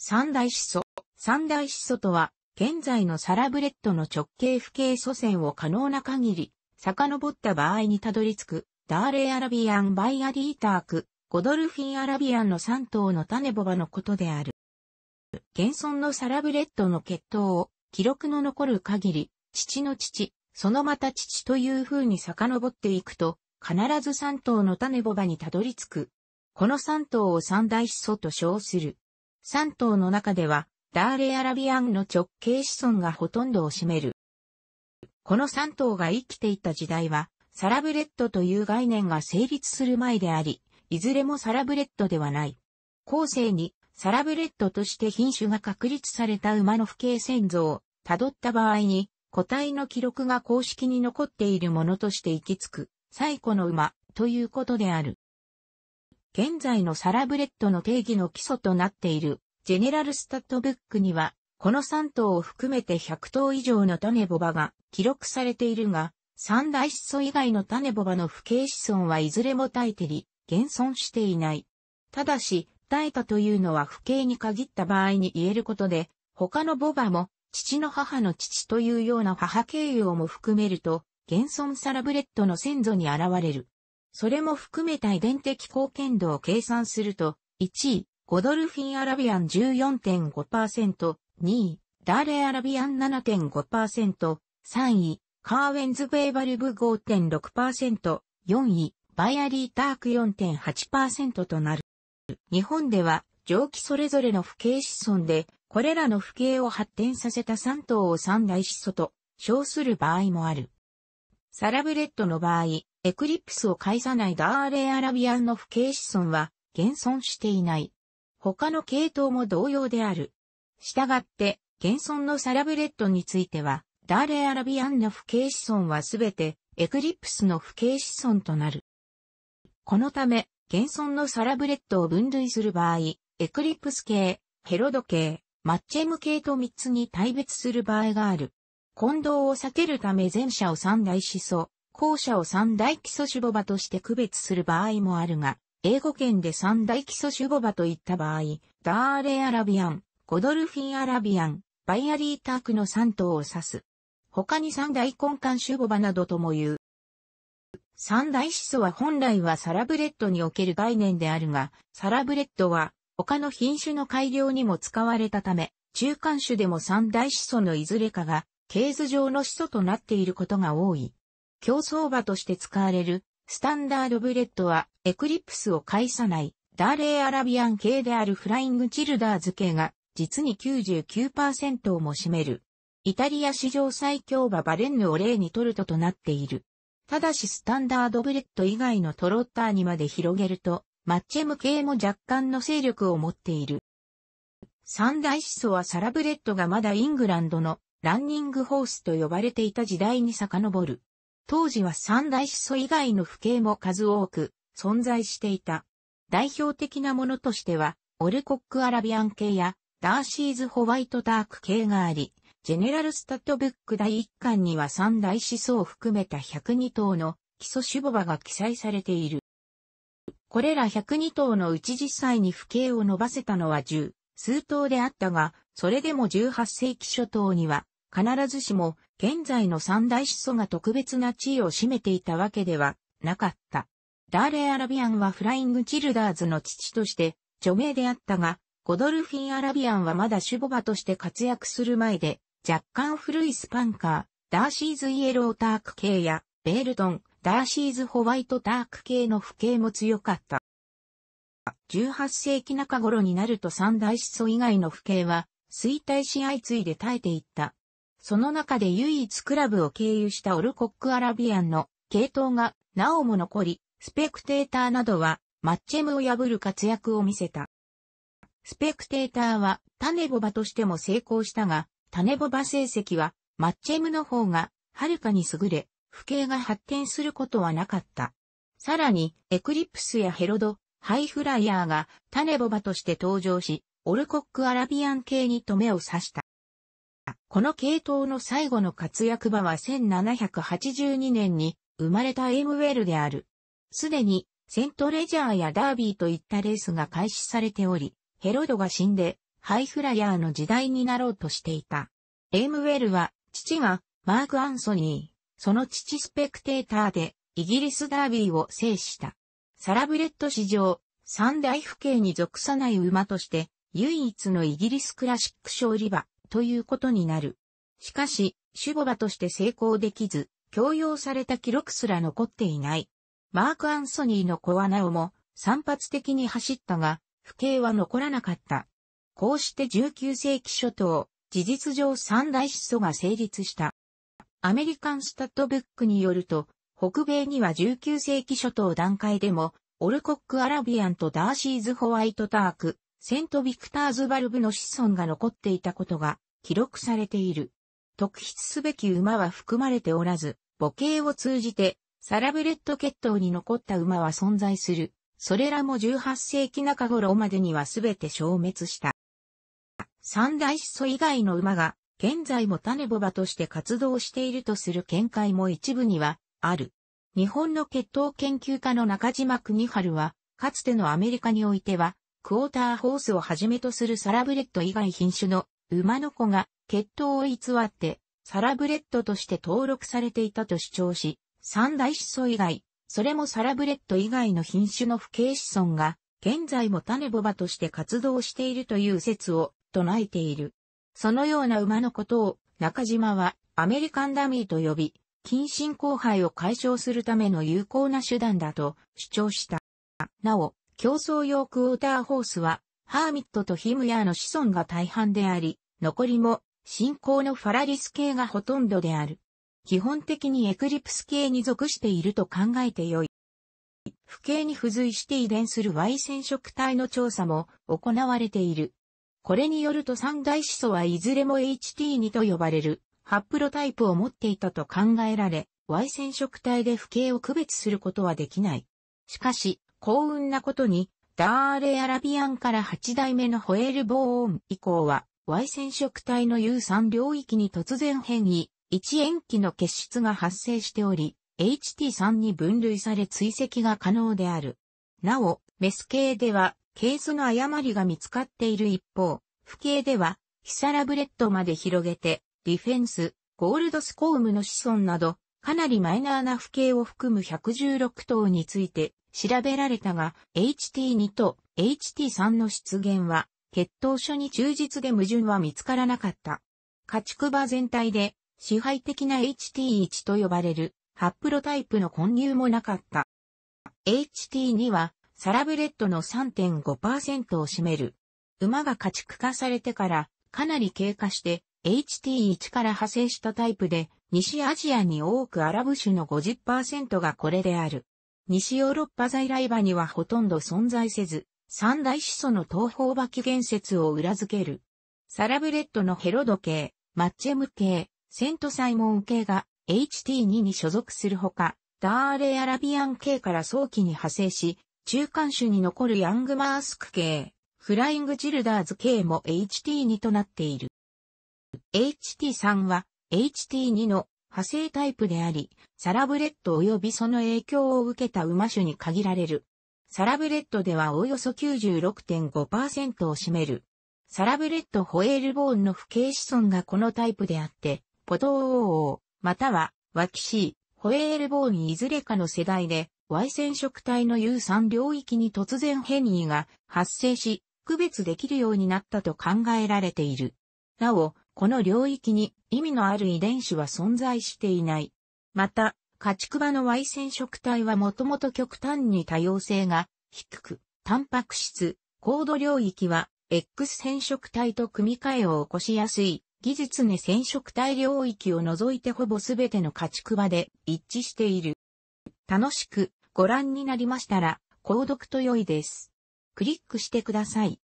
三大始祖。三大始祖とは、現在のサラブレッドの直径不形祖先を可能な限り、遡った場合にたどり着く、ダーレー・アラビアン・バイアディーターク、ゴドルフィン・アラビアンの三頭の種ボバのことである。現存のサラブレッドの血統を、記録の残る限り、父の父、そのまた父という風に遡っていくと、必ず三頭の種ボバにたどり着く。この三頭を三大始祖と称する。3頭の中では、ダーレアラビアンの直系子孫がほとんどを占める。この3頭が生きていた時代は、サラブレッドという概念が成立する前であり、いずれもサラブレッドではない。後世にサラブレッドとして品種が確立された馬の父系先祖を辿った場合に、個体の記録が公式に残っているものとして行き着く、最古の馬ということである。現在のサラブレッドの定義の基礎となっている、ジェネラルスタットブックには、この3頭を含めて100頭以上の種ボバが記録されているが、三大子孫以外の種ボバの不景子孫はいずれも耐えてり、現存していない。ただし、耐えたというのは不景に限った場合に言えることで、他のボバも、父の母の父というような母形容も含めると、現存サラブレッドの先祖に現れる。それも含めた遺伝的貢献度を計算すると、1位、ゴドルフィン・アラビアン14.5%、2位、ダーレ・アラビアン7.5%、3位、カーウェンズ・ベーバルブ5.6%、4位、バイアリー・ターク4.8%となる。日本では、蒸気それぞれの不景子孫で、これらの不景を発展させた3頭を三大子祖と称する場合もある。サラブレッドの場合、エクリプスを介さないダーレイアラビアンの不景子孫は現存していない。他の系統も同様である。したがって、現存のサラブレッドについては、ダーレイアラビアンの不景子孫はすべてエクリプスの不景子孫となる。このため、現存のサラブレッドを分類する場合、エクリプス系、ヘロド系、マッチェム系と3つに対別する場合がある。混同を避けるため前者を3大思想、後者を三大基礎種母場として区別する場合もあるが、英語圏で三大基礎種母場といった場合、ダーレアラビアン、ゴドルフィンアラビアン、バイアリータークの3頭を指す。他に三大根幹種母場などとも言う。三大子祖は本来はサラブレッドにおける概念であるが、サラブレッドは他の品種の改良にも使われたため、中間種でも三大子祖のいずれかが、ケーズ上の始祖となっていることが多い。競争馬として使われる、スタンダードブレッドは、エクリプスを介さない、ダーレーアラビアン系であるフライングチルダーズ系が、実に99%をも占める。イタリア史上最強馬バレンヌを例にトルトとなっている。ただしスタンダードブレッド以外のトロッターにまで広げると、マッチェム系も若干の勢力を持っている。三大思想はサラブレッドがまだイングランドのランニングホースと呼ばれていた時代に遡る。当時は三大思想以外の父系も数多く存在していた。代表的なものとしては、オルコック・アラビアン系や、ダーシーズ・ホワイト・ダーク系があり、ジェネラル・スタッドブック第1巻には三大思想を含めた102頭の基礎種母馬が記載されている。これら102頭のうち実際に父系を伸ばせたのは10数頭であったが、それでも18世紀初頭には必ずしも現在の三大始祖が特別な地位を占めていたわけではなかった。ダーレ・アラビアンはフライング・チルダーズの父として著名であったが、ゴドルフィン・アラビアンはまだシュボバとして活躍する前で、若干古いスパンカー、ダーシーズ・イエロー・ターク系や、ベールトン、ダーシーズ・ホワイト・ターク系の不景も強かった。18世紀中頃になると三大思想以外の不景は衰退し相次いで耐えていった。その中で唯一クラブを経由したオルコックアラビアンの系統がなおも残り、スペクテーターなどはマッチェムを破る活躍を見せた。スペクテーターはタネボバとしても成功したが、タネボバ成績はマッチェムの方がはるかに優れ、不景が発展することはなかった。さらに、エクリプスやヘロド、ハイフライヤーがタネボバとして登場し、オルコックアラビアン系に止めを刺した。この系統の最後の活躍場は1782年に生まれたエムウェルである。すでにセントレジャーやダービーといったレースが開始されており、ヘロドが死んでハイフライヤーの時代になろうとしていた。エムウェルは父がマーク・アンソニー、その父スペクテーターでイギリスダービーを制した。サラブレッド史上三大府警に属さない馬として唯一のイギリスクラシック勝利馬ということになる。しかし、シュボバとして成功できず、強要された記録すら残っていない。マーク・アンソニーの小穴をも散発的に走ったが、不景は残らなかった。こうして19世紀初頭、事実上三大始祖が成立した。アメリカンスタッドブックによると、北米には19世紀初頭段階でも、オルコック・アラビアンとダーシーズ・ホワイト・ターク、セント・ビクターズ・バルブの子孫が残っていたことが記録されている。特筆すべき馬は含まれておらず、母系を通じてサラブレッド血統に残った馬は存在する。それらも18世紀中頃までにはすべて消滅した。三大子祖以外の馬が現在も種ボバとして活動しているとする見解も一部にはある。日本の血統研究家の中島国春は、かつてのアメリカにおいては、クォーターホースをはじめとするサラブレッド以外品種の馬の子が血統を偽ってサラブレッドとして登録されていたと主張し、三大子孫以外、それもサラブレッド以外の品種の不敬子孫が現在も種ボバとして活動しているという説を唱えている。そのような馬のことを中島はアメリカンダミーと呼び、近親交配を解消するための有効な手段だと主張した。なお、競争用クォーターホースは、ハーミットとヒムヤーの子孫が大半であり、残りも、信仰のファラリス系がほとんどである。基本的にエクリプス系に属していると考えてよい。不形に付随して遺伝する Y 染色体の調査も行われている。これによると三大子素はいずれも HT2 と呼ばれるハプロタイプを持っていたと考えられ、Y 染色体で不形を区別することはできない。しかし、幸運なことに、ダーレアラビアンから8代目のホエール・ボーン以降は、Y 染色体の U3 領域に突然変異、1塩基の結出が発生しており、HT3 に分類され追跡が可能である。なお、メス系では、ケースの誤りが見つかっている一方、不系では、ヒサラブレッドまで広げて、ディフェンス、ゴールドスコームの子孫など、かなりマイナーな不系を含む116頭について、調べられたが、HT2 と HT3 の出現は、血統書に忠実で矛盾は見つからなかった。家畜場全体で支配的な HT1 と呼ばれるハップロタイプの混入もなかった。HT2 はサラブレッドの3.5%を占める。馬が家畜化されてからかなり経過して HT1 から派生したタイプで西アジアに多くアラブ種の50%がこれである。西ヨーロッパ在来馬にはほとんど存在せず、三大始祖の東方馬起源説を裏付ける。サラブレッドのヘロド系、マッチェム系、セントサイモン系が HT2 に所属するほか、ダーレアラビアン系から早期に派生し、中間種に残るヤングマースク系、フライングジルダーズ系も HT2 となっている。HT3 は HT2 の派生タイプであり、サラブレッド及びその影響を受けた馬種に限られる。サラブレッドではおよそ96.5%を占める。サラブレッドホエールボーンの不系子孫がこのタイプであって、ポトーオーオまたは、ワキシー、ホエールボーンいずれかの世代で、Y 染色体の U3 領域に突然変異が発生し、区別できるようになったと考えられている。なお、この領域に意味のある遺伝子は存在していない。また、家畜場の Y 染色体はもともと極端に多様性が低く、タンパク質、高度領域は X 染色体と組み換えを起こしやすい。技術に染色体領域を除いてほぼ全ての家畜場で一致している。楽しくご覧になりましたら、購読と良いです。クリックしてください。